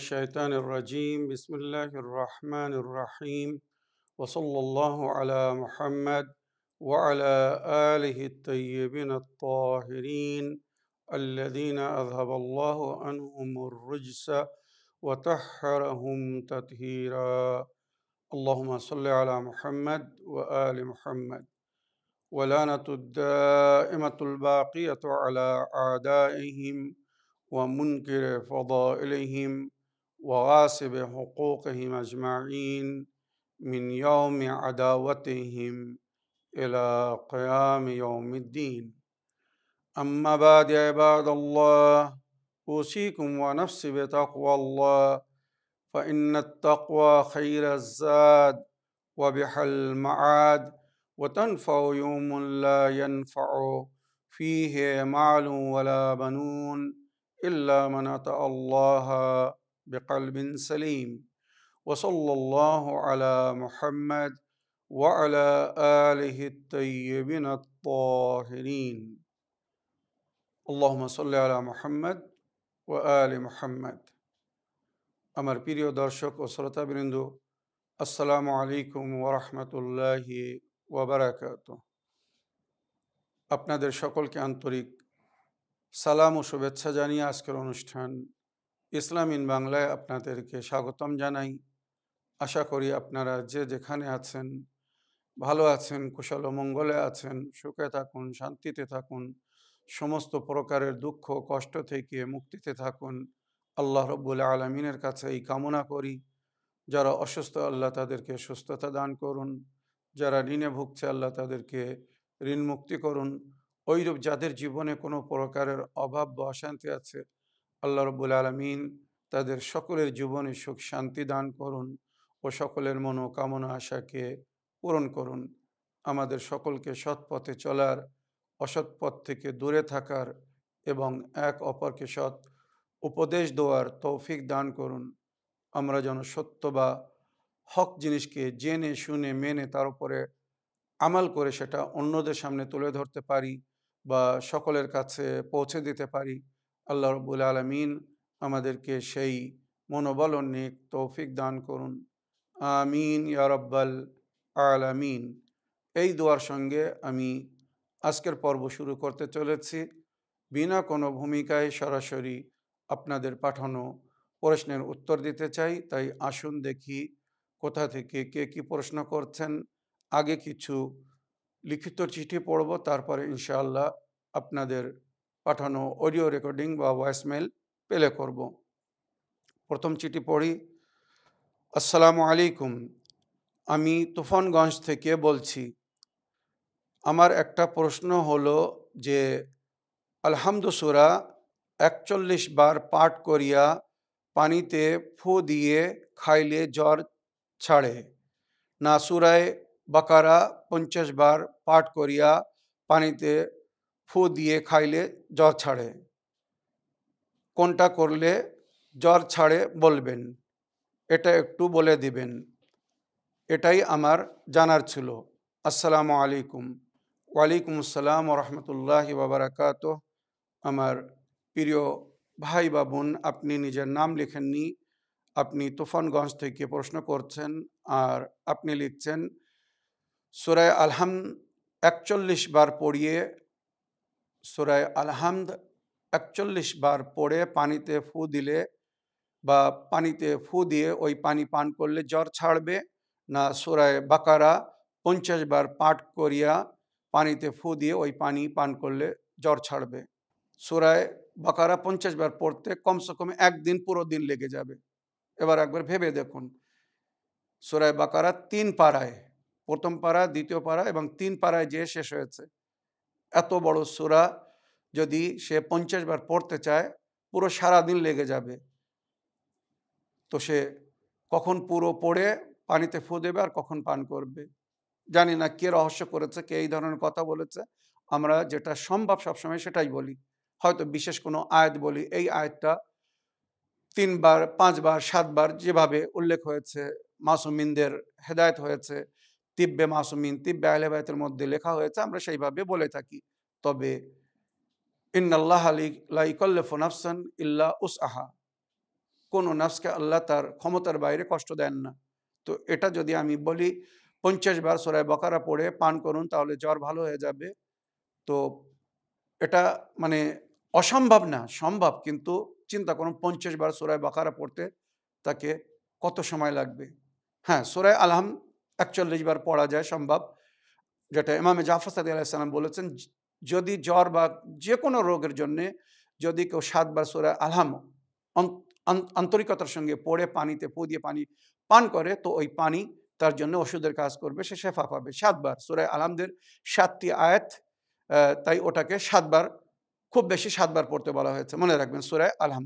الشيطان الرجيم بسم الله الرحمن الرحيم وصلى الله على محمد وعلى آله الطيبين الطاهرين الذين أذهب الله عنهم الرجس وتحرهم تطهيرا اللهم صل على محمد وآل محمد ولانة الدائمة الباقية على أعدائهم ومنكر فضائلهم وغاصب حقوقهم اجمعين من يوم عداوتهم الى قيام يوم الدين اما بعد عباد الله اوصيكم ونفسي بتقوى الله فان التقوى خير الزاد وبح المعاد وتنفع يوم لا ينفع فيه مال ولا بنون الا من اتى الله بقلب سليم وصلى الله على محمد وعلى آله الطيبين الطاهرين اللهم صل على محمد وآل محمد আমার প্রিয় দর্শক ও শ্রোতাবৃন্দ আসসালামু আলাইকুম ওরহমতুল্লাহি ওবরাকাত আপনাদের সকলকে আন্তরিক সালাম ও শুভেচ্ছা জানিয়ে আজকের অনুষ্ঠান ইসলাম ইন বাংলায় আপনাদেরকে স্বাগতম জানাই আশা করি আপনারা যে যেখানে আছেন ভালো আছেন কুশল মঙ্গলে আছেন সুখে থাকুন শান্তিতে থাকুন সমস্ত প্রকারের দুঃখ কষ্ট থেকে মুক্তিতে থাকুন আল্লাহ রব্বুল আলমিনের কাছে এই কামনা করি যারা অসুস্থ আল্লাহ তাদেরকে সুস্থতা দান করুন যারা ঋণে ভুগছে আল্লাহ তাদেরকে ঋণ মুক্তি করুন ওইরূপ যাদের জীবনে কোনো প্রকারের অভাব বা অশান্তি আছে আল্লাহ রবুল আলমিন তাদের সকলের জীবনে সুখ শান্তি দান করুন ও সকলের মনোকামনা আশাকে পূরণ করুন আমাদের সকলকে সৎ পথে চলার অসৎ পথ থেকে দূরে থাকার এবং এক অপরকে সৎ উপদেশ দেওয়ার তৌফিক দান করুন আমরা যেন সত্য বা হক জিনিসকে জেনে শুনে মেনে তার উপরে আমাল করে সেটা অন্যদের সামনে তুলে ধরতে পারি বা সকলের কাছে পৌঁছে দিতে পারি আল্লাহ রবুল আলমিন আমাদেরকে সেই মনোবল অনেক তৌফিক দান করুন আমিন ইয়ারব্বাল আলামিন এই দোয়ার সঙ্গে আমি আজকের পর্ব শুরু করতে চলেছি বিনা কোনো ভূমিকায় সরাসরি আপনাদের পাঠানো প্রশ্নের উত্তর দিতে চাই তাই আসুন দেখি কোথা থেকে কে কি প্রশ্ন করছেন আগে কিছু লিখিত চিঠি পড়ব তারপরে ইনশাআল্লাহ আপনাদের পাঠানো অডিও রেকর্ডিং বা ভয়েসমেল প্লে করব প্রথম চিঠি পড়ি আসসালামু আলাইকুম আমি তুফানগঞ্জ থেকে বলছি আমার একটা প্রশ্ন হলো যে আলহামদুসুরা একচল্লিশ বার পাঠ করিয়া পানিতে ফু দিয়ে খাইলে জ্বর ছাড়ে না সুরায় বাকারা পঞ্চাশ বার পাঠ করিয়া পানিতে ফু দিয়ে খাইলে জ্বর ছাড়ে কোনটা করলে জ্বর ছাড়ে বলবেন এটা একটু বলে দিবেন এটাই আমার জানার ছিল আসসালামু আলাইকুম ওয়ালাইকুম আসসালাম রহমতুল্লাহি বাবরাকাত আমার প্রিয় ভাই বা বোন আপনি নিজের নাম লিখেননি আপনি তুফানগঞ্জ থেকে প্রশ্ন করছেন আর আপনি লিখছেন সুরায় আলহাম একচল্লিশ বার পড়িয়ে সুরায় আলহামদ একচল্লিশ বার পড়ে পানিতে ফু দিলে বা পানিতে ফু দিয়ে ওই পানি পান করলে জ্বর ছাড়বে না সুরায় বাকারা পঞ্চাশ বার পাঠ করিয়া পানিতে ফু দিয়ে ওই পানি পান করলে জ্বর ছাড়বে সুরায় বাকারা পঞ্চাশ বার পড়তে কমসে কম একদিন পুরো দিন লেগে যাবে এবার একবার ভেবে দেখুন সুরায় বাকারা তিন পাড়ায় প্রথম পাড়া দ্বিতীয় পাড়া এবং তিন পাড়ায় যেয়ে শেষ হয়েছে এত বড় সুরা যদি সে পঞ্চাশ বার পড়তে চায় পুরো সারা দিন লেগে যাবে তো সে কখন পুরো পড়ে পানিতে ফু দেবে আর কখন পান করবে জানি না কে রহস্য করেছে কে এই ধরনের কথা বলেছে আমরা যেটা সম্ভব সবসময় সেটাই বলি হয়তো বিশেষ কোনো আয়াত বলি এই আয়াতটা তিনবার পাঁচবার সাতবার যেভাবে উল্লেখ হয়েছে মাসুমিনদের হেদায়ত হয়েছে তিব্বে মাসুমিন তিব্বে আহলেবায়তের মধ্যে লেখা হয়েছে আমরা সেইভাবে বলে থাকি তবে ইন্নাল্লাহ আলী লাইকল্লেফ নাফসান ইল্লা উস আহা কোনো নাফসকে আল্লাহ তার ক্ষমতার বাইরে কষ্ট দেন না তো এটা যদি আমি বলি পঞ্চাশ বার সোরায় বকারা পড়ে পান করুন তাহলে জ্বর ভালো হয়ে যাবে তো এটা মানে অসম্ভব না সম্ভব কিন্তু চিন্তা করুন পঞ্চাশ বার সরাই বকারা পড়তে তাকে কত সময় লাগবে হ্যাঁ সোরায় আলহাম একচল্লিশ বার পড়া যায় সম্ভব যেটা ইমামে জাফর সাদি আলাইসাল্লাম বলেছেন যদি জ্বর বা যে কোনো রোগের জন্যে যদি কেউ সাতবার সোরা আলহাম আন্তরিকতার সঙ্গে পড়ে পানিতে পো দিয়ে পানি পান করে তো ওই পানি তার জন্য ওষুধের কাজ করবে সে শেফা পাবে সাতবার সুরায় আলহামদের সাতটি আয়াত তাই ওটাকে সাতবার খুব বেশি সাতবার পড়তে বলা হয়েছে মনে রাখবেন সুরায় আলহাম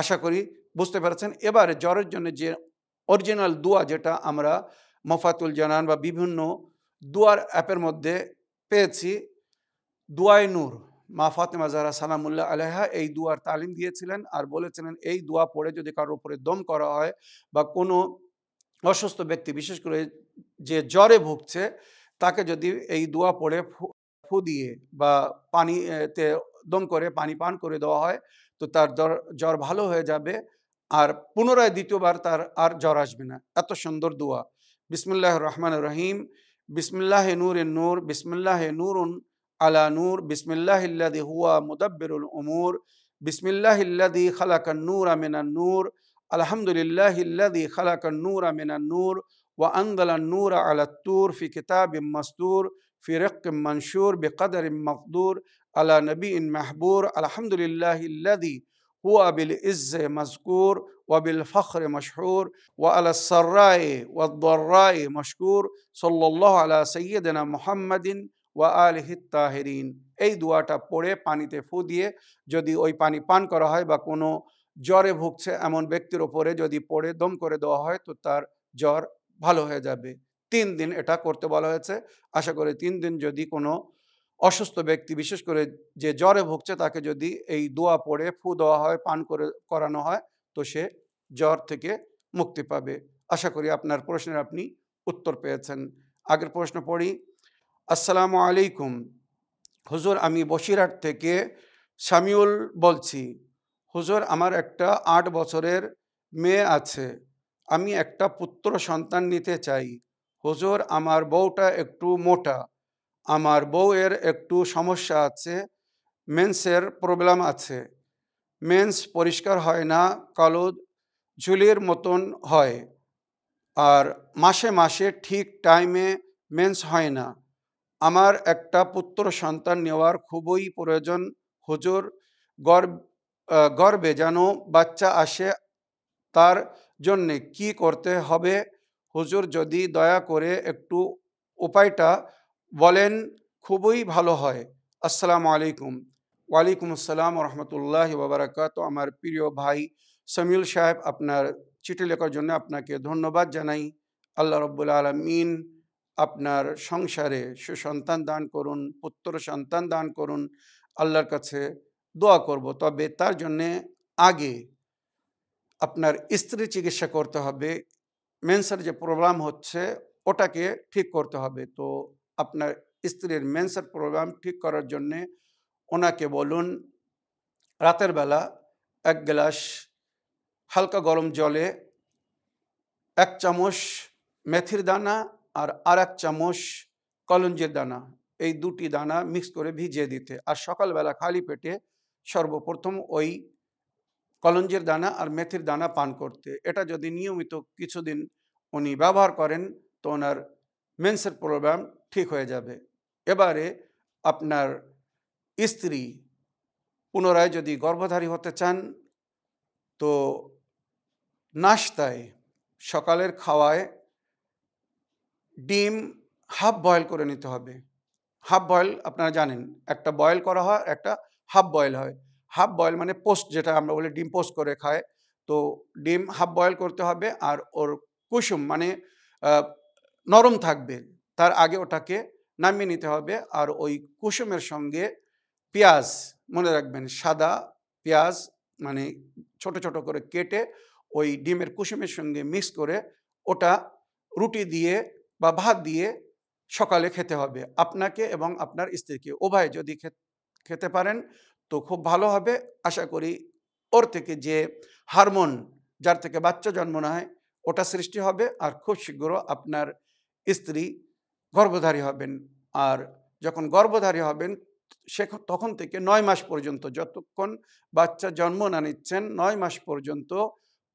আশা করি বুঝতে পেরেছেন এবারে জ্বরের জন্য যে অরিজিনাল দোয়া যেটা আমরা মফাতুল জানান বা বিভিন্ন দুয়ার অ্যাপের মধ্যে পেয়েছি দুয়াই নূর মা ফাতেমা জারা সালামুল্লাহ আলহা এই দুয়ার তালিম দিয়েছিলেন আর বলেছিলেন এই দোয়া পড়ে যদি কারোর উপরে দম করা হয় বা কোনো অসুস্থ ব্যক্তি বিশেষ করে যে জ্বরে ভুগছে তাকে যদি এই দোয়া পড়ে ফু দিয়ে বা পানিতে দম করে পানি পান করে দেওয়া হয় তো তার জ্বর ভালো হয়ে যাবে আর পুনরায় দ্বিতীয়বার তার আর জ্বর আসবে না এত সুন্দর দোয়া بسم الله الرحمن الرحيم بسم الله نور النور بسم الله نور على نور بسم الله الذي هو مدبر الأمور بسم الله الذي خلق النور من النور الحمد لله الذي خلق النور من النور وأنزل النور على التور في كتاب مستور في رق منشور بقدر مقدور على نبي محبور الحمد لله الذي হুয়া বিল ইজ্জে মজকুর ওয়াবিল ফখরে মশহুর ওয়া আলা সর্রায়ে ওয়াদ্দর্রায়ে মশকুর সল্লাহ আলা সৈয়দনা মোহাম্মদিন ওয়া আলহি তাহেরিন এই দোয়াটা পড়ে পানিতে ফু দিয়ে যদি ওই পানি পান করা হয় বা কোনো জ্বরে ভুগছে এমন ব্যক্তির ওপরে যদি পড়ে দম করে দেওয়া হয় তো তার জ্বর ভালো হয়ে যাবে তিন দিন এটা করতে বলা হয়েছে আশা করি তিন দিন যদি কোনো অসুস্থ ব্যক্তি বিশেষ করে যে জ্বরে ভুগছে তাকে যদি এই দোয়া পড়ে ফু দেওয়া হয় পান করে করানো হয় তো সে জ্বর থেকে মুক্তি পাবে আশা করি আপনার প্রশ্নের আপনি উত্তর পেয়েছেন আগের প্রশ্ন পড়ি আসসালামু আলাইকুম হুজুর আমি বসিরহাট থেকে সামিউল বলছি হুজুর আমার একটা আট বছরের মেয়ে আছে আমি একটা পুত্র সন্তান নিতে চাই হুজুর আমার বউটা একটু মোটা আমার বউয়ের একটু সমস্যা আছে মেন্সের প্রবলেম আছে মেন্স পরিষ্কার হয় না কালো ঝুলির মতন হয় আর মাসে মাসে ঠিক টাইমে মেন্স হয় না আমার একটা পুত্র সন্তান নেওয়ার খুবই প্রয়োজন হুজুর গর্ব গর্বে যেন বাচ্চা আসে তার জন্যে কি করতে হবে হুজুর যদি দয়া করে একটু উপায়টা বলেন খুবই ভালো হয় আসসালামু আলাইকুম ওয়ালাইকুম আসসালাম রহমতুল্লাহ বাবরাকাত আমার প্রিয় ভাই সামিউল সাহেব আপনার চিঠি লেখার জন্য আপনাকে ধন্যবাদ জানাই আল্লাহ রব্বুল আলমিন আপনার সংসারে সুসন্তান দান করুন পুত্র সন্তান দান করুন আল্লাহর কাছে দোয়া করব তবে তার জন্যে আগে আপনার স্ত্রী চিকিৎসা করতে হবে মেনসার যে প্রবলেম হচ্ছে ওটাকে ঠিক করতে হবে তো আপনার স্ত্রীর মেন্সের প্রোগ্রাম ঠিক করার জন্যে ওনাকে বলুন রাতের বেলা এক গ্লাস হালকা গরম জলে এক চামচ মেথির দানা আর আর এক চামচ কলঞ্জের দানা এই দুটি দানা মিক্স করে ভিজিয়ে দিতে আর সকালবেলা খালি পেটে সর্বপ্রথম ওই কলঞ্জের দানা আর মেথির দানা পান করতে এটা যদি নিয়মিত কিছুদিন উনি ব্যবহার করেন তো ওনার মেন্সের প্রোগ্রাম ঠিক হয়ে যাবে এবারে আপনার স্ত্রী পুনরায় যদি গর্ভধারী হতে চান তো নাস্তায় সকালের খাওয়ায় ডিম হাফ বয়েল করে নিতে হবে হাফ বয়েল আপনারা জানেন একটা বয়েল করা হয় একটা হাফ বয়েল হয় হাফ বয়েল মানে পোস্ট যেটা আমরা বলি ডিম পোস্ট করে খায় তো ডিম হাফ বয়েল করতে হবে আর ওর কুসুম মানে নরম থাকবে তার আগে ওটাকে নামিয়ে নিতে হবে আর ওই কুসুমের সঙ্গে পেঁয়াজ মনে রাখবেন সাদা পেঁয়াজ মানে ছোট ছোট করে কেটে ওই ডিমের কুসুমের সঙ্গে মিক্স করে ওটা রুটি দিয়ে বা ভাত দিয়ে সকালে খেতে হবে আপনাকে এবং আপনার স্ত্রীকে উভয় যদি খেতে পারেন তো খুব ভালো হবে আশা করি ওর থেকে যে হারমোন যার থেকে বাচ্চা জন্ম নেয় ওটা সৃষ্টি হবে আর খুব শীঘ্র আপনার স্ত্রী গর্ভধারী হবেন আর যখন গর্ভধারী হবেন সে তখন থেকে নয় মাস পর্যন্ত যতক্ষণ বাচ্চা জন্ম না নিচ্ছেন নয় মাস পর্যন্ত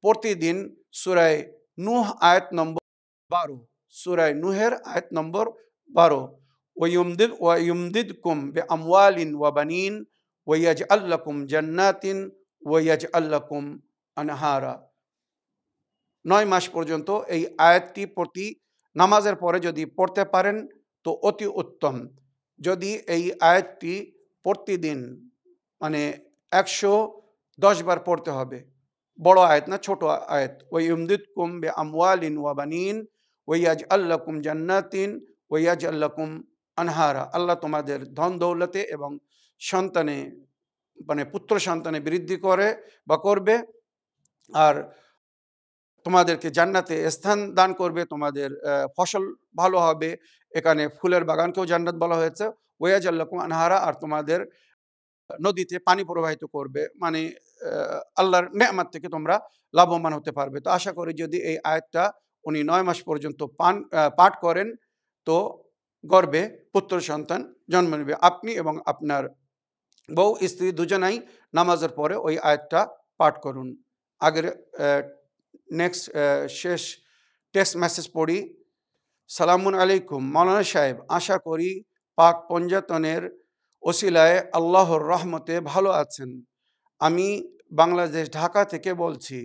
প্রতিদিন সুরায় নুহ আয়াত নম্বর বারো সুরায় নুহের আয়াত নম্বর বারো ওয়ুমদিদ ওয়ুমদিদ কুম বে আমওয়ালিন ওয়াবানিন ওয়াজ আল্লাকুম জন্নাতিন ওয়াজ আল্লাকুম আনহারা নয় মাস পর্যন্ত এই আয়াতটি প্রতি নামাজের পরে যদি পড়তে পারেন তো অতি উত্তম যদি এই আয়াতটি প্রতিদিন মানে একশো বার পড়তে হবে বড় আয়াত না ছোট আয়াত ওই উমদিদ কুম বে আমওয়ালিন ওয়াবানিন ওয়াজ কুম জান্নাতিন আজ আল্লাকুম আনহারা আল্লাহ তোমাদের ধন দৌলতে এবং সন্তানে মানে পুত্র সন্তানে বৃদ্ধি করে বা করবে আর তোমাদেরকে জান্নাতে স্থান দান করবে তোমাদের ফসল ভালো হবে এখানে ফুলের বাগানকেও জান্নাত বলা হয়েছে ওয়াজ আল্লাকুম আনহারা আর তোমাদের নদীতে পানি প্রবাহিত করবে মানে আল্লাহর নেয়ামাত থেকে তোমরা লাভবান হতে পারবে তো আশা করি যদি এই আয়াতটা উনি নয় মাস পর্যন্ত পান পাঠ করেন তো গর্বে পুত্র সন্তান জন্ম নেবে আপনি এবং আপনার বউ স্ত্রী দুজনাই নামাজের পরে ওই আয়াতটা পাঠ করুন আগের নেক্সট uh, শেষ টেক্সট মেসেজ পড়ি সালামুন আলাইকুম মৌলানা সাহেব আশা করি পাক পঞ্জাতনের ওসিলায় আল্লাহর রহমতে ভালো আছেন আমি বাংলাদেশ ঢাকা থেকে বলছি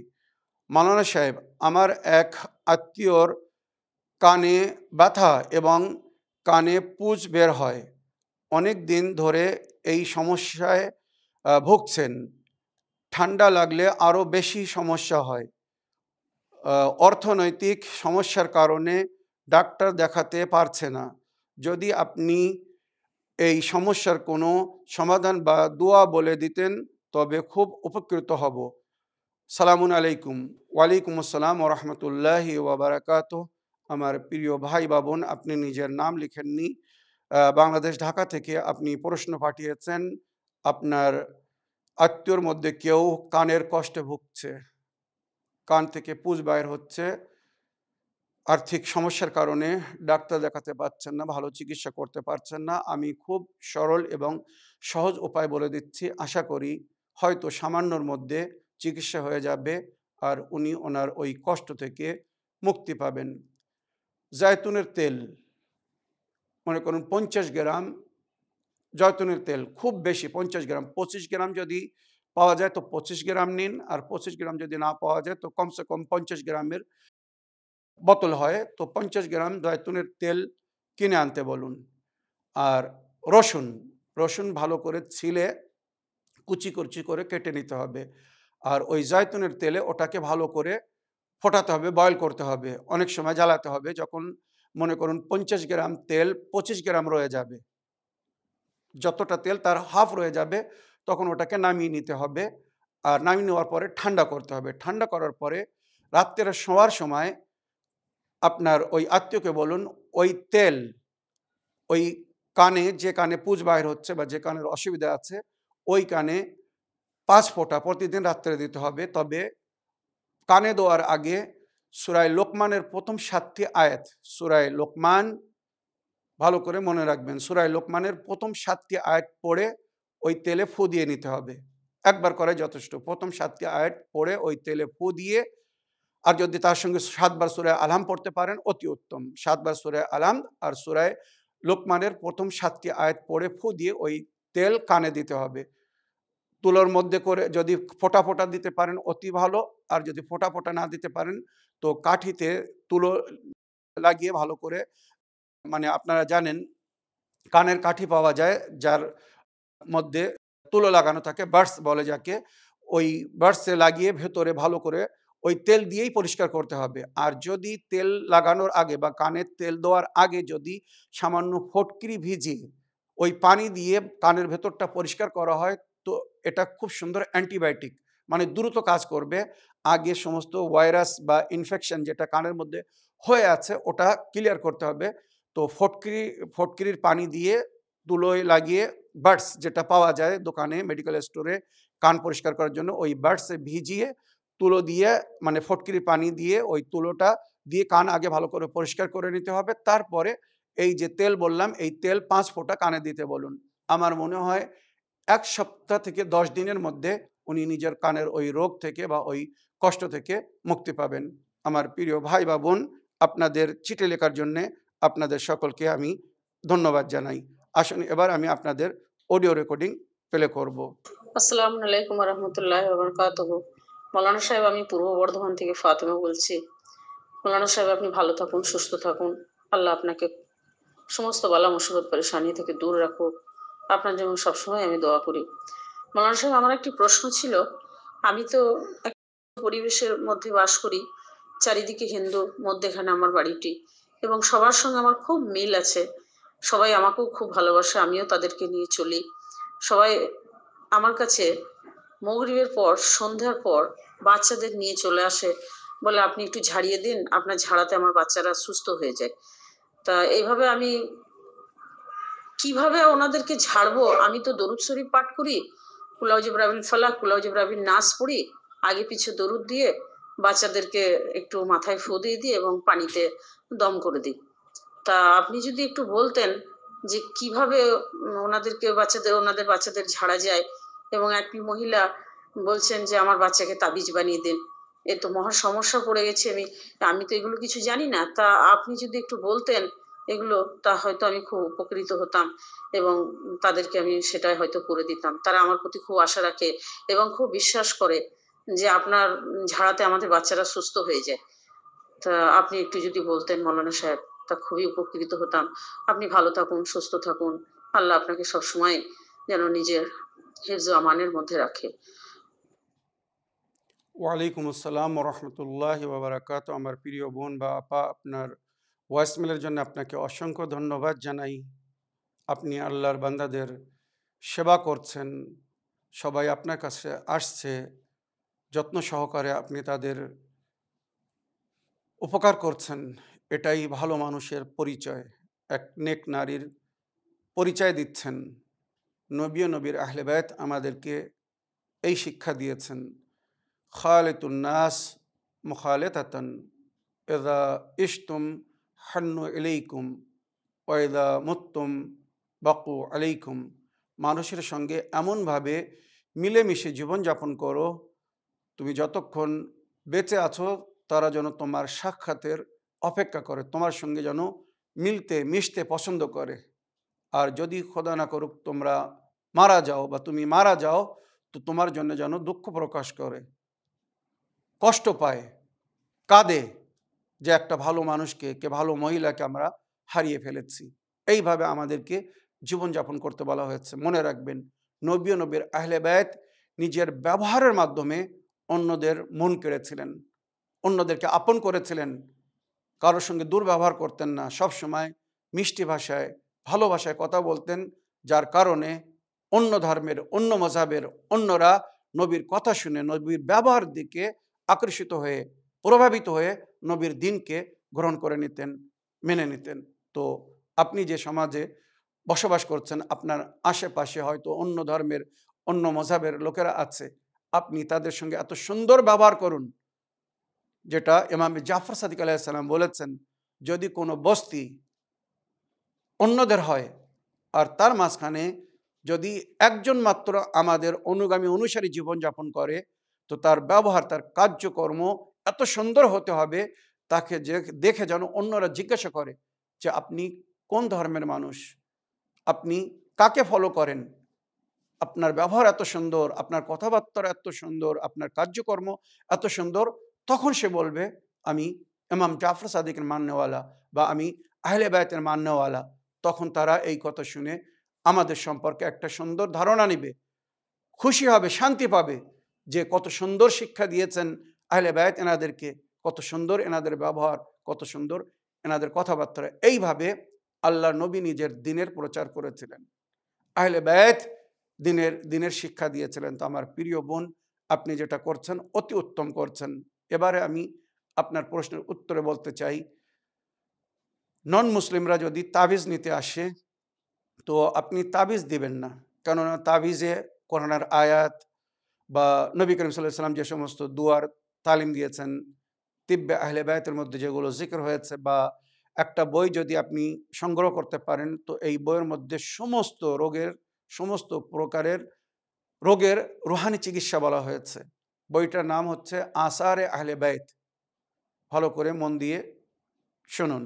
মৌলানা সাহেব আমার এক আত্মীয়র কানে ব্যথা এবং কানে পুজ বের হয় অনেক দিন ধরে এই সমস্যায় ভুগছেন ঠান্ডা লাগলে আরও বেশি সমস্যা হয় অর্থনৈতিক সমস্যার কারণে ডাক্তার দেখাতে পারছে না যদি আপনি এই সমস্যার কোনো সমাধান বা দোয়া বলে দিতেন তবে খুব উপকৃত হব সালামুন আলাইকুম ওয়ালাইকুম আসসালাম রহমতুল্লাহি ওবরাকাত আমার প্রিয় ভাই বাবন আপনি নিজের নাম লিখেননি বাংলাদেশ ঢাকা থেকে আপনি প্রশ্ন পাঠিয়েছেন আপনার আত্মীয়র মধ্যে কেউ কানের কষ্টে ভুগছে কান থেকে পুজ বাইর হচ্ছে আর্থিক সমস্যার কারণে ডাক্তার দেখাতে পারছেন না ভালো চিকিৎসা করতে পারছেন না আমি খুব সরল এবং সহজ উপায় বলে দিচ্ছি আশা করি হয়তো সামান্যর মধ্যে চিকিৎসা হয়ে যাবে আর উনি ওনার ওই কষ্ট থেকে মুক্তি পাবেন জায়তুনের তেল মনে করুন পঞ্চাশ গ্রাম জয়তুনের তেল খুব বেশি পঞ্চাশ গ্রাম পঁচিশ গ্রাম যদি পাওয়া যায় তো পঁচিশ গ্রাম নিন আর পঁচিশ গ্রাম যদি না পাওয়া যায় তো কমসে কম পঞ্চাশ গ্রামের বোতল হয় তো পঞ্চাশ গ্রাম জয়তুনের তেল কিনে আনতে বলুন আর রসুন রসুন ভালো করে ছিলে কুচি কুচি করে কেটে নিতে হবে আর ওই জয়তুনের তেলে ওটাকে ভালো করে ফোটাতে হবে বয়ল করতে হবে অনেক সময় জ্বালাতে হবে যখন মনে করুন পঞ্চাশ গ্রাম তেল পঁচিশ গ্রাম রয়ে যাবে যতটা তেল তার হাফ রয়ে যাবে তখন ওটাকে নামিয়ে নিতে হবে আর নামিয়ে নেওয়ার পরে ঠান্ডা করতে হবে ঠান্ডা করার পরে রাত্রের শোয়ার সময় আপনার ওই আত্মীয়কে বলুন ওই তেল ওই কানে যে কানে পুজ বাহির হচ্ছে বা যে কানের অসুবিধা আছে ওই কানে পাঁচ ফোঁটা প্রতিদিন রাত্রে দিতে হবে তবে কানে দেওয়ার আগে সুরায় লোকমানের প্রথম সাতটি আয়াত সুরায় লোকমান ভালো করে মনে রাখবেন সুরায় লোকমানের প্রথম সাতটি আয়াত পড়ে ওই তেলে ফু দিয়ে নিতে হবে একবার করে যথেষ্ট প্রথম সাতটি আয়াত পড়ে ওই তেলে ফু দিয়ে আর যদি তার সঙ্গে সাতবার সুরায় আলাম পড়তে পারেন অতি উত্তম সাতবার সুরায় আলাম আর সুরায় লোকমানের প্রথম সাতটি আয়াত পড়ে ফু দিয়ে ওই তেল কানে দিতে হবে তুলোর মধ্যে করে যদি ফোটা ফোটা দিতে পারেন অতি ভালো আর যদি ফোটা ফোটা না দিতে পারেন তো কাঠিতে তুলো লাগিয়ে ভালো করে মানে আপনারা জানেন কানের কাঠি পাওয়া যায় যার মধ্যে তুলো লাগানো থাকে বার্স বলে যাকে ওই বার্সে লাগিয়ে ভেতরে ভালো করে ওই তেল দিয়েই পরিষ্কার করতে হবে আর যদি তেল লাগানোর আগে বা কানের তেল দেওয়ার আগে যদি সামান্য ফটকিরি ভিজিয়ে ওই পানি দিয়ে কানের ভেতরটা পরিষ্কার করা হয় তো এটা খুব সুন্দর অ্যান্টিবায়োটিক মানে দ্রুত কাজ করবে আগে সমস্ত ভাইরাস বা ইনফেকশন যেটা কানের মধ্যে হয়ে আছে ওটা ক্লিয়ার করতে হবে তো ফটকিরি ফটকিরির পানি দিয়ে তুলোয় লাগিয়ে বার্ডস যেটা পাওয়া যায় দোকানে মেডিকেল স্টোরে কান পরিষ্কার করার জন্য ওই বার্ডসে ভিজিয়ে তুলো দিয়ে মানে ফটকির পানি দিয়ে ওই তুলোটা দিয়ে কান আগে ভালো করে পরিষ্কার করে নিতে হবে তারপরে এই যে তেল বললাম এই তেল পাঁচ ফোঁটা কানে দিতে বলুন আমার মনে হয় এক সপ্তাহ থেকে দশ দিনের মধ্যে উনি নিজের কানের ওই রোগ থেকে বা ওই কষ্ট থেকে মুক্তি পাবেন আমার প্রিয় ভাই বা বোন আপনাদের চিঠি লেখার জন্যে আপনাদের সকলকে আমি ধন্যবাদ জানাই আসুন এবার আমি আপনাদের অডিও রেকর্ডিং প্লে করব আসসালামু আলাইকুম ওয়া বারাকাতুহু মাওলানা সাহেব আমি পূর্ব বর্ধমান থেকে ফাতেমা বলছি মাওলানা সাহেব আপনি ভালো থাকুন সুস্থ থাকুন আল্লাহ আপনাকে সমস্ত বালা মুসিবত পরেশানি থেকে দূর রাখুক আপনার জন্য সবসময় আমি দোয়া করি মাওলানা সাহেব আমার একটি প্রশ্ন ছিল আমি তো এক পরিবেশের মধ্যে বাস করি চারিদিকে হিন্দু মধ্যেখানে আমার বাড়িটি এবং সবার সঙ্গে আমার খুব মিল আছে সবাই আমাকেও খুব ভালোবাসে আমিও তাদেরকে নিয়ে চলি সবাই আমার কাছে মগরিবের পর সন্ধ্যার পর বাচ্চাদের নিয়ে চলে আসে বলে আপনি একটু ঝাড়িয়ে দিন আপনার ঝাড়াতে আমার বাচ্চারা সুস্থ হয়ে যায় তা এইভাবে আমি কিভাবে ওনাদেরকে ঝাড়বো আমি তো দরুদ শরীফ পাঠ করি কুলাউজি ব্রাবিল ফালা কুলাউজি ব্রাবিল নাচ পড়ি আগে পিছু দরুদ দিয়ে বাচ্চাদেরকে একটু মাথায় ফু দিয়ে দিই এবং পানিতে দম করে দিই তা আপনি যদি একটু বলতেন যে কিভাবে ওনাদেরকে বাচ্চাদের ওনাদের বাচ্চাদের ঝাড়া যায় এবং একটি মহিলা বলছেন যে আমার বাচ্চাকে তাবিজ বানিয়ে দিন এ তো মহা সমস্যা পড়ে গেছে আমি আমি তো এগুলো কিছু জানি না তা আপনি যদি একটু বলতেন এগুলো তা হয়তো আমি খুব উপকৃত হতাম এবং তাদেরকে আমি সেটাই হয়তো করে দিতাম তারা আমার প্রতি খুব আশা রাখে এবং খুব বিশ্বাস করে যে আপনার ঝাড়াতে আমাদের বাচ্চারা সুস্থ হয়ে যায় তা আপনি একটু যদি বলতেন মৌলানা সাহেব তা খুবই উপকৃত হতাম আপনি ভালো থাকুন সুস্থ থাকুন আল্লাহ আপনাকে সবসময় যেন নিজের হেফজ আমানের মধ্যে রাখে ওয়ালাইকুম আসসালাম রহমতুল্লাহ বাবরাকাত আমার প্রিয় বোন বা আপা আপনার ভয়েসমেলের জন্য আপনাকে অসংখ্য ধন্যবাদ জানাই আপনি আল্লাহর বান্দাদের সেবা করছেন সবাই আপনার কাছে আসছে যত্ন সহকারে আপনি তাদের উপকার করছেন এটাই ভালো মানুষের পরিচয় এক নেক নারীর পরিচয় দিচ্ছেন নবী নবীর আহলেবায়ত আমাদেরকে এই শিক্ষা দিয়েছেন খালেতুন্নাস মুখালেতাতন এদা ইশতুম হান্নু এলেইকুম ওয়েদা মুত্তুম বাকু আলাইকুম মানুষের সঙ্গে এমনভাবে মিলেমিশে জীবনযাপন করো তুমি যতক্ষণ বেঁচে আছো তারা যেন তোমার সাক্ষাতের অপেক্ষা করে তোমার সঙ্গে যেন মিলতে মিশতে পছন্দ করে আর যদি খোদা না করুক তোমরা মারা যাও বা তুমি মারা যাও তো তোমার জন্য যেন দুঃখ প্রকাশ করে কষ্ট পায় কাঁদে যে একটা ভালো মানুষকে কে ভালো মহিলাকে আমরা হারিয়ে ফেলেছি এইভাবে আমাদেরকে জীবনযাপন করতে বলা হয়েছে মনে রাখবেন নব্য নবীর আহলে ব্যয় নিজের ব্যবহারের মাধ্যমে অন্যদের মন কেড়েছিলেন অন্যদেরকে আপন করেছিলেন কারোর সঙ্গে দুর্ব্যবহার করতেন না সব সময় মিষ্টি ভাষায় ভালো ভাষায় কথা বলতেন যার কারণে অন্য ধর্মের অন্য মজাবের অন্যরা নবীর কথা শুনে নবীর ব্যবহার দিকে আকর্ষিত হয়ে প্রভাবিত হয়ে নবীর দিনকে গ্রহণ করে নিতেন মেনে নিতেন তো আপনি যে সমাজে বসবাস করছেন আপনার আশেপাশে হয়তো অন্য ধর্মের অন্য মজাবের লোকেরা আছে আপনি তাদের সঙ্গে এত সুন্দর ব্যবহার করুন যেটা ইমাম জাফর সাদিক আলাইসাল্লাম বলেছেন যদি কোনো বস্তি অন্যদের হয় আর তার মাঝখানে যদি একজন মাত্র আমাদের অনুগামী অনুসারী জীবনযাপন করে তো তার ব্যবহার তার কার্যকর্ম এত সুন্দর হতে হবে তাকে যে দেখে যেন অন্যরা জিজ্ঞাসা করে যে আপনি কোন ধর্মের মানুষ আপনি কাকে ফলো করেন আপনার ব্যবহার এত সুন্দর আপনার কথাবার্তা এত সুন্দর আপনার কার্যকর্ম এত সুন্দর তখন সে বলবে আমি ইমাম জাফর সাদিকের মান্যওয়ালা বা আমি আহলে বায়তের মান্যওয়ালা তখন তারা এই কথা শুনে আমাদের সম্পর্কে একটা সুন্দর ধারণা নেবে খুশি হবে শান্তি পাবে যে কত সুন্দর শিক্ষা দিয়েছেন আহলে বায়ত এনাদেরকে কত সুন্দর এনাদের ব্যবহার কত সুন্দর এনাদের কথাবার্তা এইভাবে আল্লাহ নবী নিজের দিনের প্রচার করেছিলেন আহলে ব্যয় দিনের দিনের শিক্ষা দিয়েছিলেন তো আমার প্রিয় বোন আপনি যেটা করছেন অতি উত্তম করছেন এবারে আমি আপনার প্রশ্নের উত্তরে বলতে চাই নন মুসলিমরা যদি তাবিজ নিতে আসে তো আপনি তাবিজ দিবেন না কেননা তাবিজে করোনার আয়াত বা নবী করিম সাল্লাহ সাল্লাম যে সমস্ত দুয়ার তালিম দিয়েছেন তিব্বে আহলে বায়তের মধ্যে যেগুলো জিক্র হয়েছে বা একটা বই যদি আপনি সংগ্রহ করতে পারেন তো এই বইয়ের মধ্যে সমস্ত রোগের সমস্ত প্রকারের রোগের রুহানি চিকিৎসা বলা হয়েছে বইটার নাম হচ্ছে আসারে আহলে বাইত ভালো করে মন দিয়ে শুনুন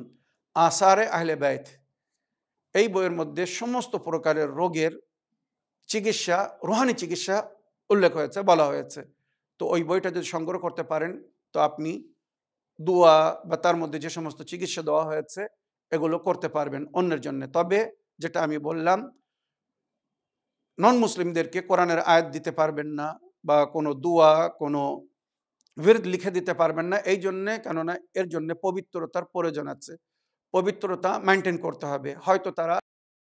আসারে আহলে বাইত এই বইয়ের মধ্যে সমস্ত প্রকারের রোগের চিকিৎসা রোহানি চিকিৎসা উল্লেখ হয়েছে বলা হয়েছে তো ওই বইটা যদি সংগ্রহ করতে পারেন তো আপনি দোয়া বা তার মধ্যে যে সমস্ত চিকিৎসা দেওয়া হয়েছে এগুলো করতে পারবেন অন্যের জন্য তবে যেটা আমি বললাম নন মুসলিমদেরকে কোরআনের আয়াত দিতে পারবেন না বা কোনো দুয়া কোনো বিরদ লিখে দিতে পারবেন না এই জন্যে কেননা এর জন্য পবিত্রতার প্রয়োজন আছে পবিত্রতা মেনটেন করতে হবে হয়তো তারা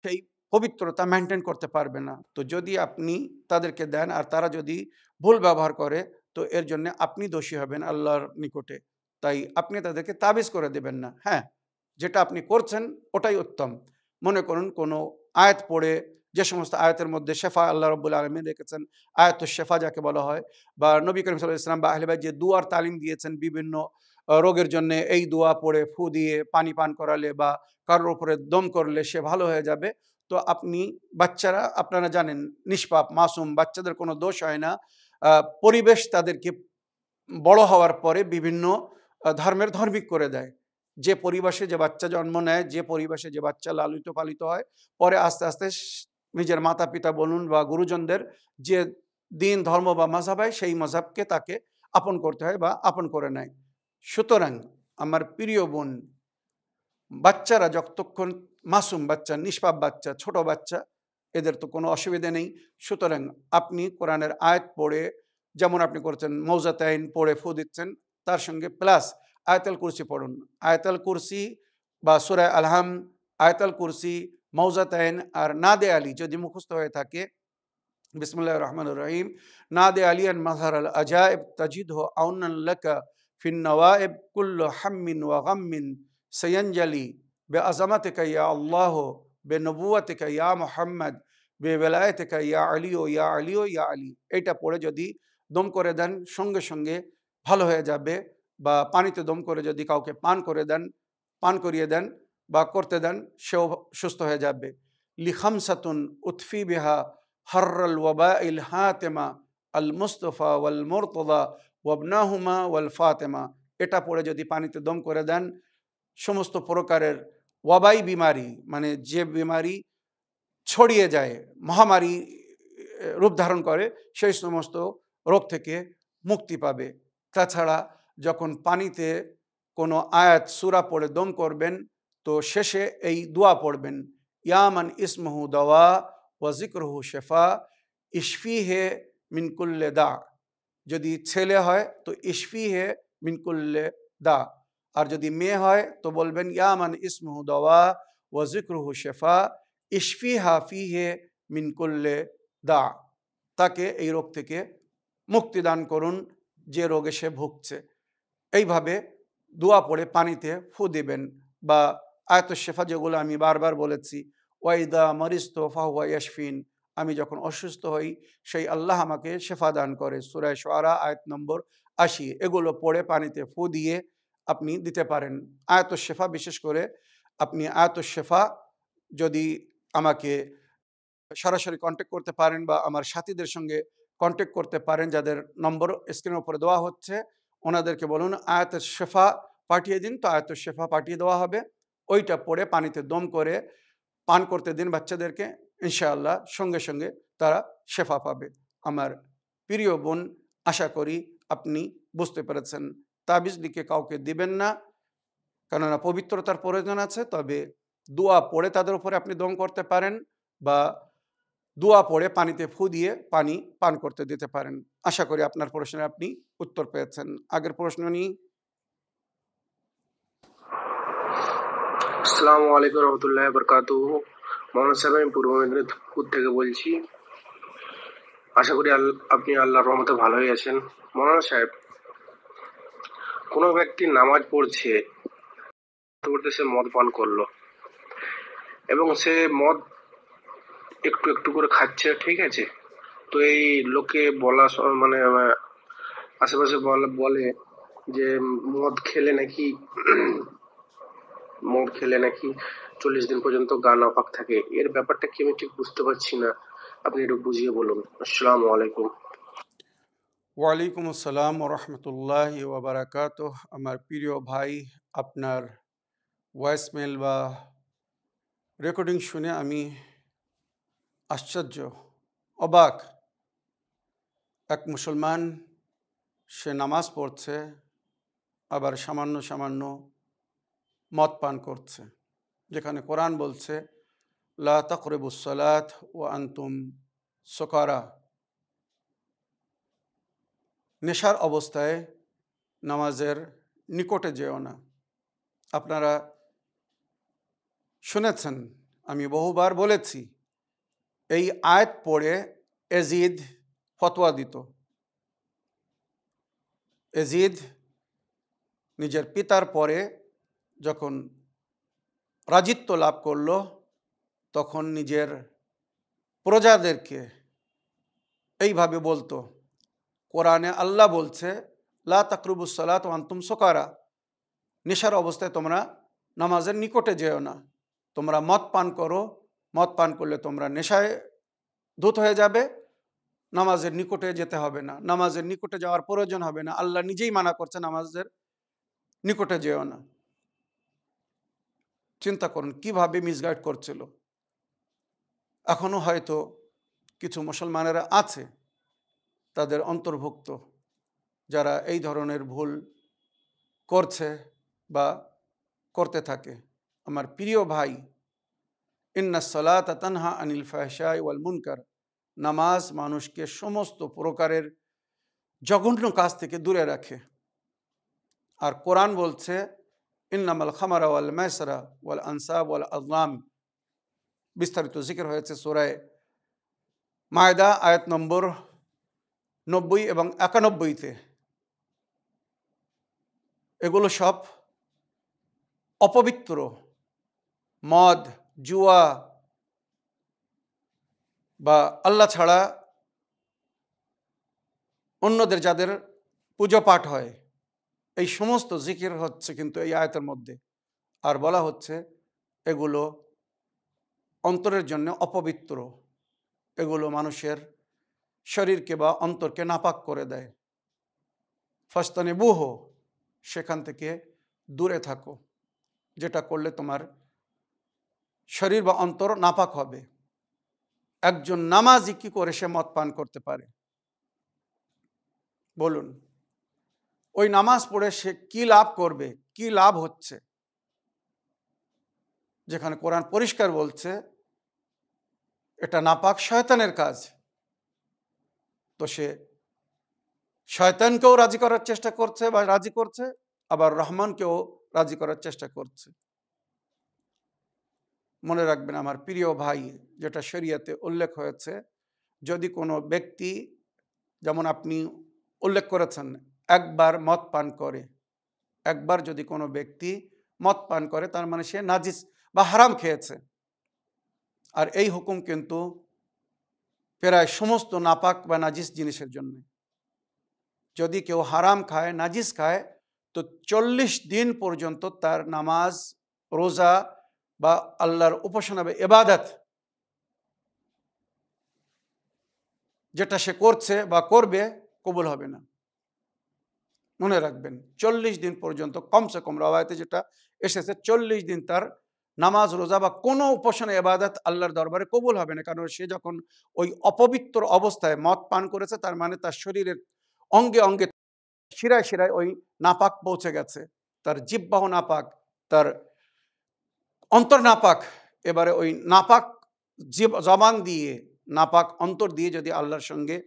সেই পবিত্রতা মেনটেন করতে পারবে না তো যদি আপনি তাদেরকে দেন আর তারা যদি ভুল ব্যবহার করে তো এর জন্য আপনি দোষী হবেন আল্লাহর নিকটে তাই আপনি তাদেরকে তাবিজ করে দেবেন না হ্যাঁ যেটা আপনি করছেন ওটাই উত্তম মনে করুন কোনো আয়াত পড়ে যে সমস্ত আয়তের মধ্যে শেফা আল্লাহ রব্বুল আলমে রেখেছেন আয়ত শেফা যাকে বলা হয় বা নবী করিম সাল ইসলাম বা আহলেবাই যে দুয়ার তালিম দিয়েছেন বিভিন্ন রোগের জন্য এই দোয়া পড়ে ফু দিয়ে পানি পান করালে বা কারোর উপরে দম করলে সে ভালো হয়ে যাবে তো আপনি বাচ্চারা আপনারা জানেন নিষ্পাপ মাসুম বাচ্চাদের কোনো দোষ হয় না পরিবেশ তাদেরকে বড় হওয়ার পরে বিভিন্ন ধর্মের ধর্মিক করে দেয় যে পরিবেশে যে বাচ্চা জন্ম নেয় যে পরিবেশে যে বাচ্চা লালিত পালিত হয় পরে আস্তে আস্তে নিজের মাতা পিতা বলুন বা গুরুজনদের যে দিন ধর্ম বা মজাব হয় সেই মজাবকে তাকে আপন করতে হয় বা আপন করে নেয় সুতরাং আমার প্রিয় বোন বাচ্চারা যতক্ষণ মাসুম বাচ্চা নিষ্পাপ বাচ্চা ছোট বাচ্চা এদের তো কোনো অসুবিধা নেই সুতরাং আপনি কোরআনের আয়াত পড়ে যেমন আপনি করছেন আইন পড়ে ফু দিচ্ছেন তার সঙ্গে প্লাস আয়তাল কুরসি পড়ুন আয়তাল কুরসি বা সুরায় আলহাম আয়তাল কুরসি মৌজাতায়ন আর নাদে আলী যদি মুখস্থ হয়ে থাকে বিসমুল্লাহ রহমান রহিম নাদে আলী আন মাহার আল আজায়েব তাজিদ হো আউনাল্লাকা ফিন নওয়ায়েব কুল্ল হাম্মিন ওয়া গাম্মিন সৈয়ঞ্জালি বে আজমতকা ইয়া আল্লাহ বে নবুয়তকা ইয়া মোহাম্মদ বে বেলায়তকা ইয়া ও ইয়া ও ইয়া আলী এটা পড়ে যদি দম করে দেন সঙ্গে সঙ্গে ভালো হয়ে যাবে বা পানিতে দম করে যদি কাউকে পান করে দেন পান করিয়ে দেন বা করতে দেন সেও সুস্থ হয়ে যাবে লিখামসাতুন উৎফি বিহা হর্রল ওবা ইল হাতেমা আল মুস্তফা ওয়াল মোরতদা ওয়াবনাহুমা ওয়াল ফাতেমা এটা পরে যদি পানিতে দম করে দেন সমস্ত প্রকারের ওয়াবাই বিমারি মানে যে বিমারি ছড়িয়ে যায় মহামারী রূপ ধারণ করে সেই সমস্ত রোগ থেকে মুক্তি পাবে তাছাড়া যখন পানিতে কোনো আয়াত সুরা পড়ে দম করবেন তো শেষে এই দোয়া পড়বেন ইয়ামান ইসমহু দাওয়া ওয়াজিকরহু শেফা ইশফি হে মিনকুল্লে দা যদি ছেলে হয় তো ইশফি হে মিনকুল্লে দা আর যদি মেয়ে হয় তো বলবেন ইয়ামান ইসমহু দাওয়া ওয়াজিকরহু শেফা ইশফি হাফি হে মিনকুল্লে দা তাকে এই রোগ থেকে মুক্তি দান করুন যে রোগে সে ভুগছে এইভাবে দোয়া পড়ে পানিতে ফু দেবেন বা আয়ত শেফা যেগুলো আমি বারবার বলেছি ওয়াইদা মরিস্ত ফাহুয়া ইয়াসফিন আমি যখন অসুস্থ হই সেই আল্লাহ আমাকে শেফা দান করে সুরায় সোয়ারা আয়ত নম্বর আশি এগুলো পড়ে পানিতে ফু দিয়ে আপনি দিতে পারেন আয়ত শেফা বিশেষ করে আপনি আয়ত শেফা যদি আমাকে সরাসরি কন্ট্যাক্ট করতে পারেন বা আমার সাথীদের সঙ্গে কন্ট্যাক্ট করতে পারেন যাদের নম্বর স্ক্রিনের উপরে দেওয়া হচ্ছে ওনাদেরকে বলুন আয়াতের শেফা পাঠিয়ে দিন তো আয়ত শেফা পাঠিয়ে দেওয়া হবে ওইটা পরে পানিতে দম করে পান করতে দিন বাচ্চাদেরকে ইনশাআল্লাহ সঙ্গে সঙ্গে তারা শেফা পাবে আমার প্রিয় বোন আশা করি আপনি বুঝতে পেরেছেন তাবিজটিকে কাউকে দিবেন না কেননা পবিত্রতার প্রয়োজন আছে তবে দোয়া পড়ে তাদের উপরে আপনি দম করতে পারেন বা দোয়া পড়ে পানিতে ফু দিয়ে পানি পান করতে দিতে পারেন আশা করি আপনার প্রশ্নে আপনি উত্তর পেয়েছেন আগের প্রশ্ন নিয়ে আসসালামু আলাইকুম রহমতুল্লাহ বরকাত মোহাম্মদ সাহেব আমি পূর্ব মেদিনীপুর থেকে বলছি আশা করি আপনি রহমতে ভালোই আছেন সাহেব কোনো ব্যক্তি নামাজ পড়ছে পড়তে সে মদ পান করলো এবং সে মদ একটু একটু করে খাচ্ছে ঠিক আছে তো এই লোকে বলা মানে আশেপাশে বলে যে মদ খেলে নাকি মোড় খেলে নাকি চল্লিশ দিন পর্যন্ত গান অপাক থাকে এর ব্যাপারটা কি আমি ঠিক বুঝতে পারছি না আপনি একটু বুঝিয়ে বলুন আসসালাম আলাইকুম ওয়ালাইকুম আসসালাম রহমতুল্লাহ ওবরাকাত আমার প্রিয় ভাই আপনার ভয়েসমেল বা রেকর্ডিং শুনে আমি আশ্চর্য অবাক এক মুসলমান সে নামাজ পড়ছে আবার সামান্য সামান্য মদ পান করছে যেখানে কোরআন বলছে লা তকরেবুসলাত ও আন্তুম সোকারা নেশার অবস্থায় নামাজের নিকটে যেও না আপনারা শুনেছেন আমি বহুবার বলেছি এই আয়াত পড়ে এজিদ ফতোয়া দিত এজিদ নিজের পিতার পরে যখন রাজিত্ব লাভ করল তখন নিজের প্রজাদেরকে এইভাবে বলতো কোরআনে আল্লাহ বলছে লা তাকরুবুসলাত আন্তুম সোকারা নেশার অবস্থায় তোমরা নামাজের নিকটে যেও না তোমরা মদ পান করো মদ পান করলে তোমরা নেশায় ধূত হয়ে যাবে নামাজের নিকটে যেতে হবে না নামাজের নিকটে যাওয়ার প্রয়োজন হবে না আল্লাহ নিজেই মানা করছে নামাজের নিকটে যেও না চিন্তা করুন কিভাবে মিসগাইড করছিল এখনও হয়তো কিছু মুসলমানেরা আছে তাদের অন্তর্ভুক্ত যারা এই ধরনের ভুল করছে বা করতে থাকে আমার প্রিয় ভাই ইন্না সলাত তানহা আনিল ফাহশাই ওয়াল মুনকার নামাজ মানুষকে সমস্ত প্রকারের জঘন্য কাজ থেকে দূরে রাখে আর কোরআন বলছে ইন্নামাল খামারা ওয়াল মাইসরা ওয়াল আনসাব ওয়াল আজলাম বিস্তারিত জিকির হয়েছে সোরায় মায়দা আয়াত নম্বর নব্বই এবং একানব্বইতে এগুলো সব অপবিত্র মদ জুয়া বা আল্লাহ ছাড়া অন্যদের যাদের পুজো পাঠ হয় এই সমস্ত জিকির হচ্ছে কিন্তু এই আয়তের মধ্যে আর বলা হচ্ছে এগুলো অন্তরের জন্য অপবিত্র এগুলো মানুষের শরীরকে বা অন্তরকে নাপাক করে দেয় ফস্তানে বুহ সেখান থেকে দূরে থাকো যেটা করলে তোমার শরীর বা অন্তর নাপাক হবে একজন নামাজি কি করে সে মত পান করতে পারে বলুন ওই নামাজ পড়ে সে কি লাভ করবে কি লাভ হচ্ছে যেখানে কোরআন পরিষ্কার বলছে এটা নাপাক শয়তানের কাজ তো সে শয়তানকেও রাজি করার চেষ্টা করছে বা রাজি করছে আবার রহমানকেও রাজি করার চেষ্টা করছে মনে রাখবেন আমার প্রিয় ভাই যেটা শরিয়াতে উল্লেখ হয়েছে যদি কোনো ব্যক্তি যেমন আপনি উল্লেখ করেছেন একবার মদ পান করে একবার যদি কোনো ব্যক্তি মদ পান করে তার মানে সে নাজিস বা হারাম খেয়েছে আর এই হুকুম কিন্তু প্রায় সমস্ত নাপাক বা নাজিস জিনিসের জন্য যদি কেউ হারাম খায় নাজিস খায় তো চল্লিশ দিন পর্যন্ত তার নামাজ রোজা বা আল্লাহর উপাসনা বা এবাদত যেটা সে করছে বা করবে কবুল হবে না মনে রাখবেন চল্লিশ দিন পর্যন্ত কমসে কম রবায়তে যেটা এসেছে চল্লিশ দিন তার নামাজ রোজা বা কোনো উপাসনা এবাদত আল্লাহর দরবারে কবুল হবে না কারণ সে যখন ওই অপবিত্র অবস্থায় মদ পান করেছে তার মানে তার শরীরের অঙ্গে অঙ্গে শিরায় শিরায় ওই নাপাক পৌঁছে গেছে তার জিব্বাহ নাপাক তার অন্তর নাপাক এবারে ওই নাপাক জীব জবান দিয়ে নাপাক অন্তর দিয়ে যদি আল্লাহর সঙ্গে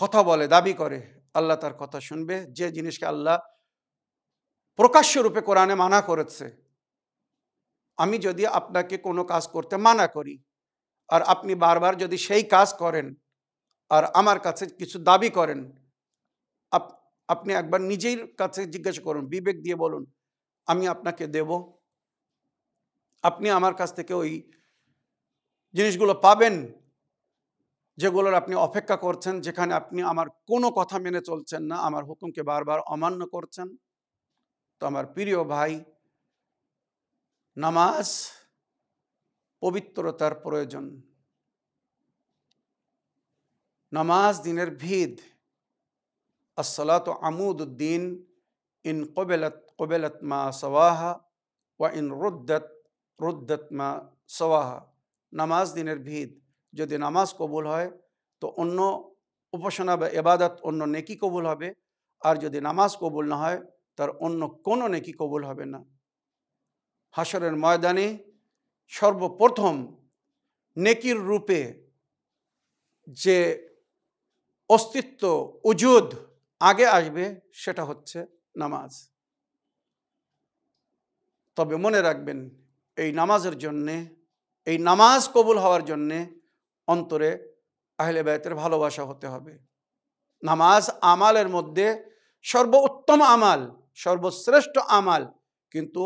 কথা বলে দাবি করে আল্লাহ তার কথা শুনবে যে জিনিসকে আল্লাহ প্রকাশ্য রূপে কোরআনে মানা করেছে আমি যদি আপনাকে কোনো কাজ করতে মানা করি আর আপনি বারবার যদি সেই কাজ করেন আর আমার কাছে কিছু দাবি করেন আপনি একবার নিজের কাছে জিজ্ঞাসা করুন বিবেক দিয়ে বলুন আমি আপনাকে দেব আপনি আমার কাছ থেকে ওই জিনিসগুলো পাবেন যেগুলোর আপনি অপেক্ষা করছেন যেখানে আপনি আমার কোনো কথা মেনে চলছেন না আমার হুকুমকে বারবার অমান্য করছেন তো আমার প্রিয় ভাই নামাজ পবিত্রতার প্রয়োজন নামাজ দিনের ভিদ আসলাত আমুদ উদ্দিন ইন কবেলত কবেলত মা সওয়াহা ওয়া ইন রুদ্দত রুদ্দত মা সওয়াহা নামাজ দিনের ভিদ যদি নামাজ কবুল হয় তো অন্য উপাসনা বা এবাদত অন্য নেকি কবুল হবে আর যদি নামাজ কবুল না হয় তার অন্য কোনো নেকি কবুল হবে না হাসরের ময়দানে সর্বপ্রথম নেকির রূপে যে অস্তিত্ব উজুদ আগে আসবে সেটা হচ্ছে নামাজ তবে মনে রাখবেন এই নামাজের জন্যে এই নামাজ কবুল হওয়ার জন্যে অন্তরে আহলে ব্যায়তের ভালোবাসা হতে হবে নামাজ আমালের মধ্যে সর্বোত্তম আমাল সর্বশ্রেষ্ঠ আমাল কিন্তু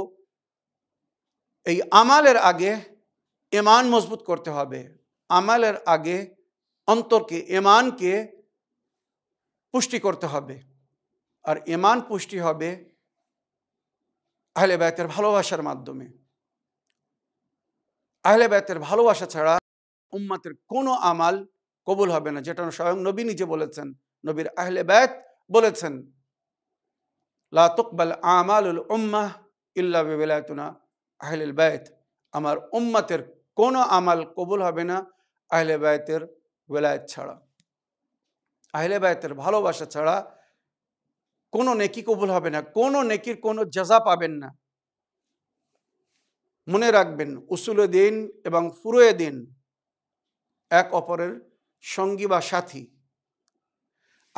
এই আমালের আগে এমান মজবুত করতে হবে আমালের আগে অন্তরকে এমানকে পুষ্টি করতে হবে আর এমান পুষ্টি হবে আহলে ব্যায়তের ভালোবাসার মাধ্যমে আহলে ব্যায়তের ভালোবাসা ছাড়া উম্মাতের কোনো আমাল কবুল হবে না যেটা স্বয়ং নবী নিজে বলেছেন নবীর আহলে ব্যাত বলেছেন লাতকবাল আমালুল উম্মাহ ইল্লা বেলায়তুনা আহলে ব্যত আমার উম্মাতের কোনো আমাল কবুল হবে না আহলে ব্যায়তের বেলায়ত ছাড়া আহলে ব্যায়তের ভালোবাসা ছাড়া কোনো নেকি কবুল হবে না কোনো নেকির কোনো জাজা পাবেন না মনে রাখবেন উসুলে দিন এবং ফুরোয়ে দিন এক অপরের সঙ্গী বা সাথী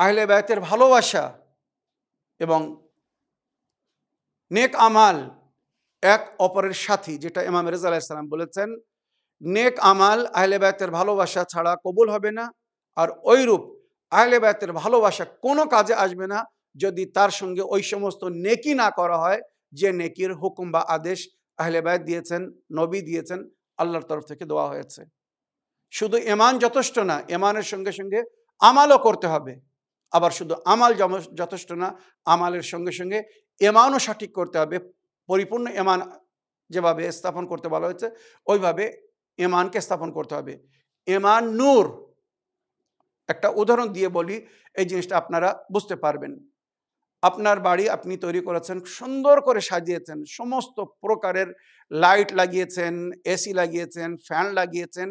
আহলে ব্যায়তের ভালোবাসা এবং নেক আমাল এক অপরের সাথী যেটা ইমাম রেজা আলাইসালাম বলেছেন নেক আমাল আহলে ব্যায়তের ভালোবাসা ছাড়া কবুল হবে না আর ওইরূপ আহলে ব্যায়তের ভালোবাসা কোনো কাজে আসবে না যদি তার সঙ্গে ওই সমস্ত নেকি না করা হয় যে নেকির হুকুম বা আদেশ আহলে দিয়েছেন নবী দিয়েছেন আল্লাহর তরফ থেকে দেওয়া হয়েছে শুধু এমান যথেষ্ট না এমানের সঙ্গে সঙ্গে আমালও করতে হবে আবার শুধু আমাল যথেষ্ট না আমালের সঙ্গে সঙ্গে এমানও সঠিক করতে হবে পরিপূর্ণ এমান যেভাবে স্থাপন করতে বলা হয়েছে ওইভাবে এমানকে স্থাপন করতে হবে এমান নূর একটা উদাহরণ দিয়ে বলি এই জিনিসটা আপনারা বুঝতে পারবেন আপনার বাড়ি আপনি তৈরি করেছেন সুন্দর করে সাজিয়েছেন সমস্ত প্রকারের লাইট লাগিয়েছেন এসি লাগিয়েছেন ফ্যান লাগিয়েছেন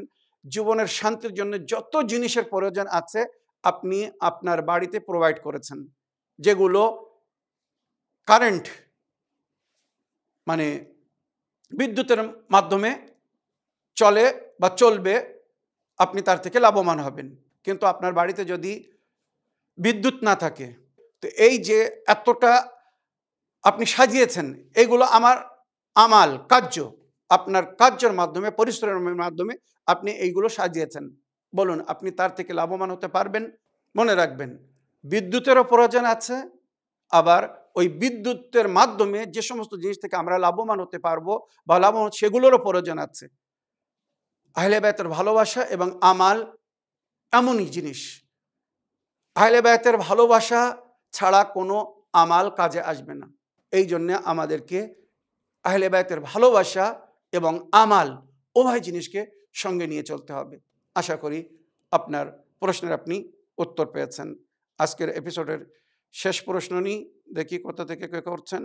জীবনের শান্তির জন্য যত জিনিসের প্রয়োজন আছে আপনি আপনার বাড়িতে প্রোভাইড করেছেন যেগুলো কারেন্ট মানে বিদ্যুতের মাধ্যমে চলে বা চলবে আপনি তার থেকে লাভবান হবেন কিন্তু আপনার বাড়িতে যদি বিদ্যুৎ না থাকে তো এই যে এতটা আপনি সাজিয়েছেন এগুলো আমার আমাল কার্য আপনার কার্যের মাধ্যমে পরিশ্রমের মাধ্যমে আপনি এইগুলো সাজিয়েছেন বলুন আপনি তার থেকে লাভবান হতে পারবেন মনে রাখবেন বিদ্যুতেরও প্রয়োজন আছে আবার ওই বিদ্যুতের মাধ্যমে যে সমস্ত জিনিস থেকে আমরা লাভবান হতে পারবো বা লাভবান সেগুলোরও প্রয়োজন আছে আহলেবায়তের ভালোবাসা এবং আমাল এমনই জিনিস ব্যায়তের ভালোবাসা ছাড়া কোনো আমাল কাজে আসবে না এই জন্যে আমাদেরকে ব্যায়তের ভালোবাসা এবং আমাল উভয় জিনিসকে সঙ্গে নিয়ে চলতে হবে আশা করি আপনার প্রশ্নের আপনি উত্তর পেয়েছেন আজকের এপিসোডের শেষ প্রশ্ন নিই দেখি কোথা থেকে কে করছেন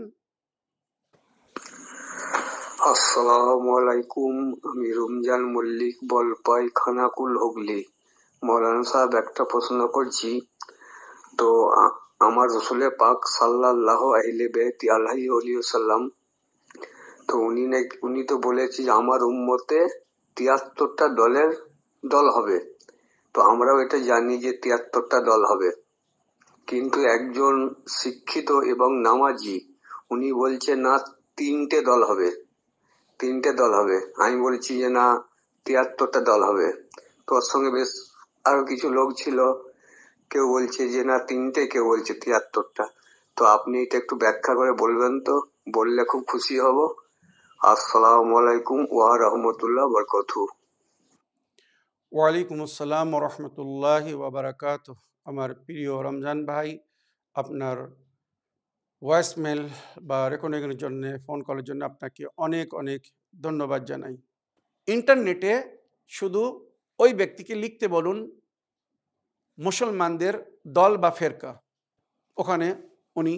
আসসালামু আলাইকুম আমি রমজান মল্লিক বলপাই খানাকুল হুগলি মৌলানা সাহেব একটা প্রশ্ন করছি তো আমার রসুলে পাক সাল্লাহ আহলে বেহতি আল্লাহ আলিয়া সাল্লাম তো উনি নাকি উনি তো বলেছি আমার উম্মতে তিয়াত্তরটা দলের দল হবে তো আমরাও এটা জানি যে তিয়াত্তরটা দল হবে কিন্তু একজন শিক্ষিত এবং নামাজি উনি বলছে না তিনটে দল হবে তিনটে দল হবে আমি বলছি যে না তিয়াত্তরটা দল হবে তোর সঙ্গে বেশ আরো কিছু লোক ছিল কেউ বলছে যে না তিনটে কেউ বলছে তিয়াত্তরটা তো আপনি এটা একটু ব্যাখ্যা করে বলবেন তো বললে খুব খুশি হব আসসালামু আলাইকুম ওয়া রাহমাতুল্লাহ বারাকাতু ওয়া আলাইকুম আসসালাম ওয়া রাহমাতুল্লাহি ওয়া আমার প্রিয় রমজান ভাই আপনার ভয়েসমেল বা রেকর্ডিংয়ের জন্য ফোন কলের জন্য আপনাকে অনেক অনেক ধন্যবাদ জানাই ইন্টারনেটে শুধু ওই ব্যক্তিকে লিখতে বলুন মুসলমানদের দল বা ফেরকা ওখানে উনি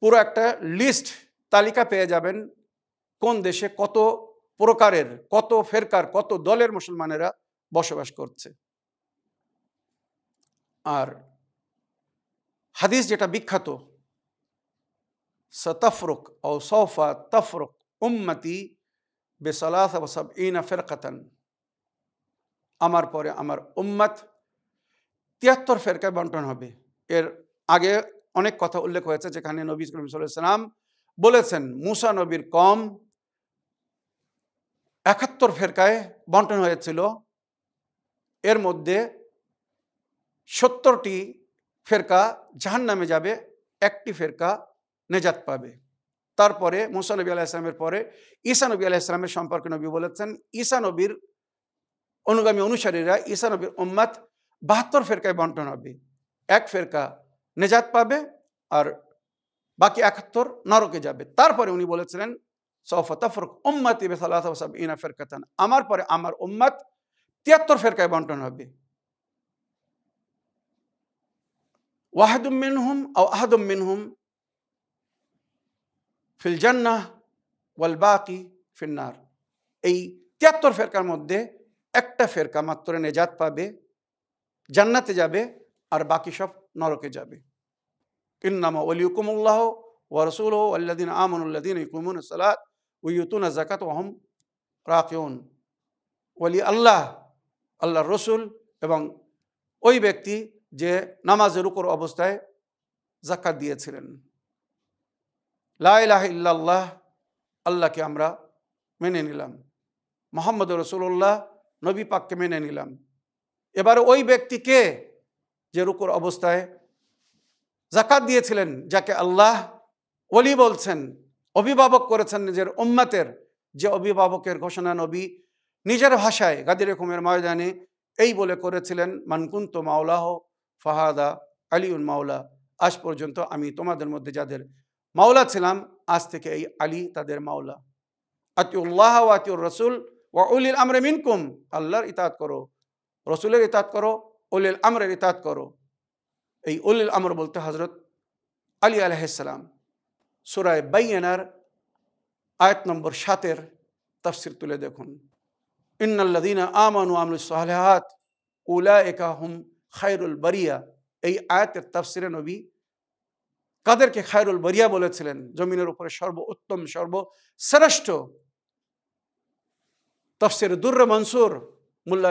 পুরো একটা লিস্ট তালিকা পেয়ে যাবেন কোন দেশে কত প্রকারের কত ফেরকার কত দলের মুসলমানেরা বসবাস করছে আর হাদিস যেটা বিখ্যাত সতফরুক ও সৌফা তফরুক উম্মতি বেসালাসব ওসব ইনা ফেরকাতন আমার পরে আমার উম্মত তিয়াত্তর ফেরকায় বন্টন হবে এর আগে অনেক কথা উল্লেখ হয়েছে যেখানে নবী সাল্লাম বলেছেন মুসা নবীর কম একাত্তর ফেরকায় বন্টন হয়েছিল এর মধ্যে সত্তরটি ফেরকা জাহান নামে যাবে একটি ফেরকা নেজাত পাবে তারপরে মুসা নবী আলাহ ইসলামের পরে ঈসা নবী আলাহ ইসলামের সম্পর্কে নবী বলেছেন ঈসা নবীর অনুগামী অনুসারীরা ঈসা নবীর উম্মাত বাহাত্তর ফেরকায় বন্টন হবে এক ফেরকা নেজাত পাবে আর বাকি একাত্তর নরকে যাবে তারপরে উনি বলেছিলেন আমার পরে আমার উম্মাত তিয়াত্তর ফেরকায় বন্টন হবে ওয়াহেদুম মিনহুম ও আহাদুম মিনহুম ফিল ওয়াল বাকি ফিন্নার এই তিয়াত্তর ফেরকার মধ্যে একটা ফেরকা মাত্র নেজাত পাবে জান্নাতে যাবে আর বাকি সব নরকে যাবে ইন্নামা ওলিউকুমুল্লাহ ওয়ারসুল আল্লাদিন উল্লাদিন ইকুমুন সালাত উইয়ুতুনা আজাকাত ওহম রাকিউন ওয়ালি আল্লাহ আল্লাহ রসুল এবং ওই ব্যক্তি যে নামাজের উপর অবস্থায় জাকাত দিয়েছিলেন লাহ ইল্লাল্লাহ আল্লাহকে আমরা মেনে নিলাম মোহাম্মদ রসুল্লাহ নবী পাককে মেনে নিলাম এবারে ওই ব্যক্তিকে যে রুকুর অবস্থায় জাকাত দিয়েছিলেন যাকে আল্লাহ ওলি বলছেন অভিভাবক করেছেন নিজের উম্মাতের যে অভিভাবকের ঘোষণা নবী নিজের ভাষায় গাদির খুমের ময়দানে এই বলে করেছিলেন মানকুন্ত মাওলাহ ফাহাদা আলিউল মাওলা আজ পর্যন্ত আমি তোমাদের মধ্যে যাদের মাওলা ছিলাম আজ থেকে এই আলী তাদের মাওলা আতিউল্লাহ ও আতিউর রসুল ওয়া উলিল আমরে মিনকুম আল্লাহর ইতাত করো রসুলের ইতাত করো উলিল আমরের ইতাত করো এই উলিল আমর বলতে হজরত আলী আলাইসালাম সুরায় বাইয়ানার আয়াত নম্বর সাতের তাফসির তুলে দেখুন ইন্নাল্লাদিনা আমানু আমল সহলেহাত উলা একা হুম খায়রুল বারিয়া এই আয়াতের তাফসিরে নবী কাদেরকে খায়রুল বারিয়া বলেছিলেন জমিনের উপরে সর্ব উত্তম সর্বশ্রেষ্ঠ তফসির দুর্র মনসুর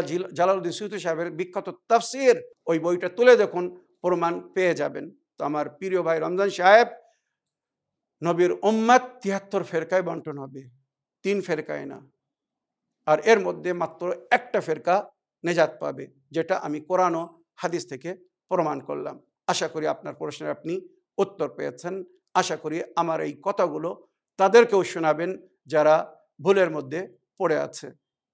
জিল জালালুদ্দিন সুইত সাহেবের বিখ্যাত তফসির ওই বইটা তুলে দেখুন প্রমাণ পেয়ে যাবেন তো আমার প্রিয় ভাই রমজান সাহেব নবীর উম্মাদ তিয়াত্তর ফেরকায় বন্টন হবে তিন ফেরকায় না আর এর মধ্যে মাত্র একটা ফেরকা নেজাত পাবে যেটা আমি কোরআন ও হাদিস থেকে প্রমাণ করলাম আশা করি আপনার প্রশ্নের আপনি উত্তর পেয়েছেন আশা করি আমার এই কথাগুলো তাদেরকেও শোনাবেন যারা ভুলের মধ্যে পড়ে আছে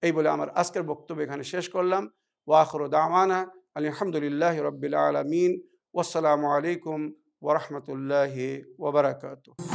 এই বলে আমার আজকের বক্তব্য এখানে শেষ করলাম ওয়াখর দামানা আলহামদুলিল্লাহ রবিল আলমিন ওসালামু আলাইকুম ওরহমতুল্লাহ ওবরাকাতু